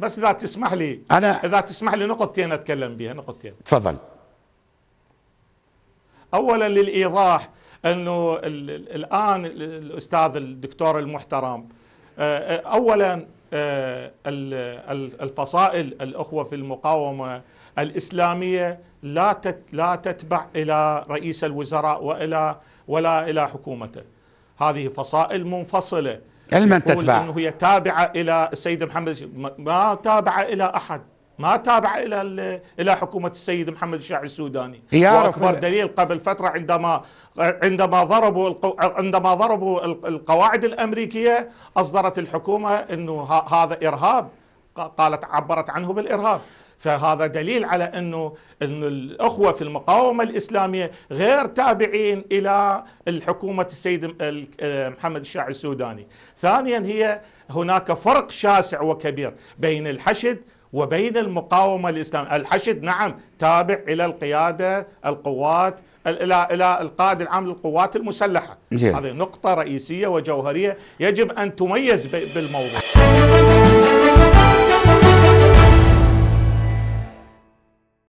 بس اذا تسمح لي انا اذا تسمح لي نقطتين اتكلم بها نقطتين تفضل اولا للايضاح انه الان الاستاذ الدكتور المحترم آه، آه، اولا آه، الفصائل الاخوه في المقاومه الاسلاميه لا لا تتبع الى رئيس الوزراء والى ولا الى حكومته هذه فصائل منفصله علما يعني تتبع انه هي تابعه الى السيد محمد ما تابعه الى احد ما تابع الى الى حكومه السيد محمد الشاعر السوداني يعرف واكبر دليل قبل فتره عندما عندما ضربوا عندما ضربوا القواعد الامريكيه اصدرت الحكومه انه هذا ارهاب قالت عبرت عنه بالارهاب فهذا دليل على انه الاخوه في المقاومه الاسلاميه غير تابعين الى الحكومه السيد آه، محمد الشاع السوداني. ثانيا هي هناك فرق شاسع وكبير بين الحشد وبين المقاومه الاسلاميه، الحشد نعم تابع الى القياده القوات الى الى القائد العام للقوات المسلحه. هذه نقطه رئيسيه وجوهريه يجب ان تميز بالموضوع.